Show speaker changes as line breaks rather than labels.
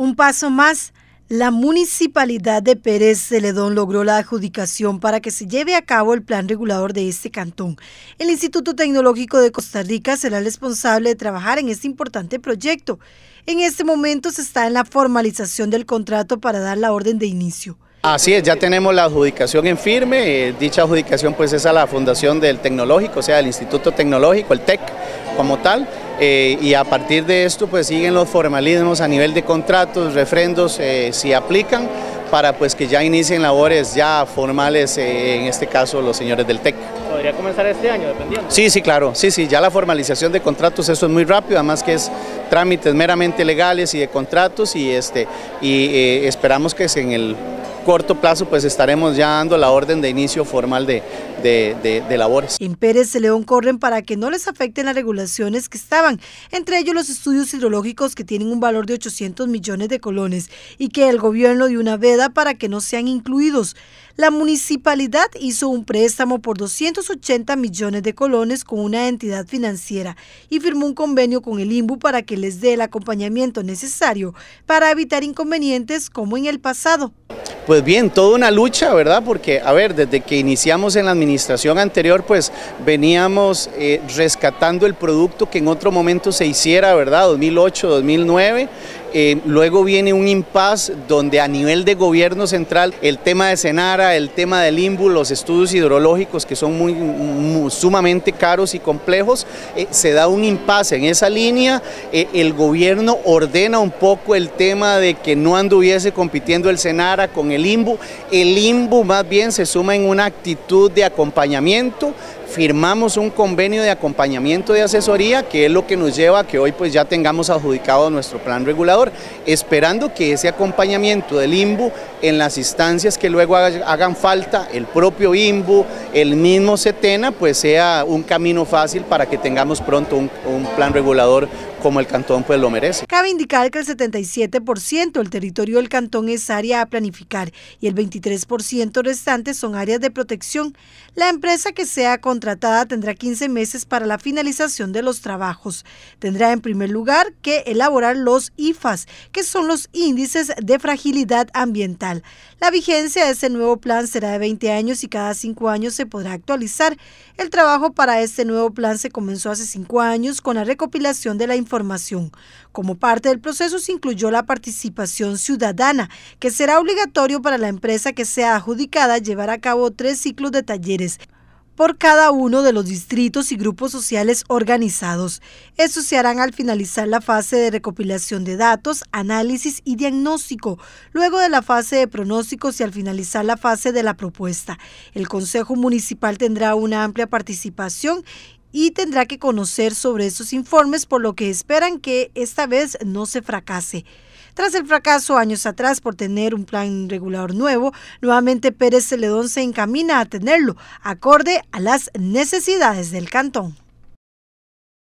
Un paso más, la municipalidad de Pérez Celedón logró la adjudicación para que se lleve a cabo el plan regulador de este cantón. El Instituto Tecnológico de Costa Rica será el responsable de trabajar en este importante proyecto. En este momento se está en la formalización del contrato para dar la orden de inicio.
Así es, ya tenemos la adjudicación en firme, eh, dicha adjudicación pues es a la fundación del tecnológico, o sea, el Instituto Tecnológico, el TEC como tal, eh, y a partir de esto pues siguen los formalismos a nivel de contratos, refrendos, eh, si aplican, para pues que ya inicien labores ya formales, eh, en este caso los señores del TEC. ¿Podría comenzar este año, dependiendo? Sí, sí, claro, sí, sí, ya la formalización de contratos, eso es muy rápido, además que es trámites meramente legales y de contratos y, este, y esperamos que en el corto plazo pues estaremos ya dando la orden de inicio formal de, de, de, labores. En
Pérez de León corren para que no les afecten las regulaciones que estaban, entre ellos los estudios hidrológicos que tienen un valor de 800 millones de colones y que el gobierno dio una veda para que no sean incluidos. La municipalidad hizo un préstamo por 280 millones de colones con una entidad financiera y firmó un convenio con el Imbu para que les dé el acompañamiento necesario para evitar inconvenientes como en el pasado.
Pues pues bien, toda una lucha, ¿verdad? Porque, a ver, desde que iniciamos en la administración anterior, pues veníamos eh, rescatando el producto que en otro momento se hiciera, ¿verdad? 2008, 2009. Eh, luego viene un impasse donde a nivel de gobierno central el tema de Senara, el tema del IMBU, los estudios hidrológicos que son muy, sumamente caros y complejos, eh, se da un impasse en esa línea. Eh, el gobierno ordena un poco el tema de que no anduviese compitiendo el Senara con el IMBU. El IMBU más bien se suma en una actitud de acompañamiento firmamos un convenio de acompañamiento de asesoría, que es lo que nos lleva a que hoy pues ya tengamos adjudicado nuestro plan regulador, esperando que ese acompañamiento del IMBU en las instancias que luego hagan falta, el propio IMBU, el mismo CETENA, pues sea un camino fácil para que tengamos pronto un, plan regulador como el cantón pues lo merece.
Cabe indicar que el 77% del territorio del cantón es área a planificar y el 23% restante son áreas de protección. La empresa que sea contratada tendrá 15 meses para la finalización de los trabajos. Tendrá en primer lugar que elaborar los IFAS, que son los índices de fragilidad ambiental la vigencia de este nuevo plan será de 20 años y cada 5 años se podrá actualizar. El trabajo para este nuevo plan se comenzó hace 5 años con la recopilación de la información. Como parte del proceso se incluyó la participación ciudadana, que será obligatorio para la empresa que sea adjudicada llevar a cabo tres ciclos de talleres por cada uno de los distritos y grupos sociales organizados. Estos se harán al finalizar la fase de recopilación de datos, análisis y diagnóstico, luego de la fase de pronósticos y al finalizar la fase de la propuesta. El Consejo Municipal tendrá una amplia participación y tendrá que conocer sobre esos informes, por lo que esperan que esta vez no se fracase. Tras el fracaso años atrás por tener un plan regulador nuevo, nuevamente Pérez Celedón se encamina a tenerlo, acorde a las necesidades del cantón.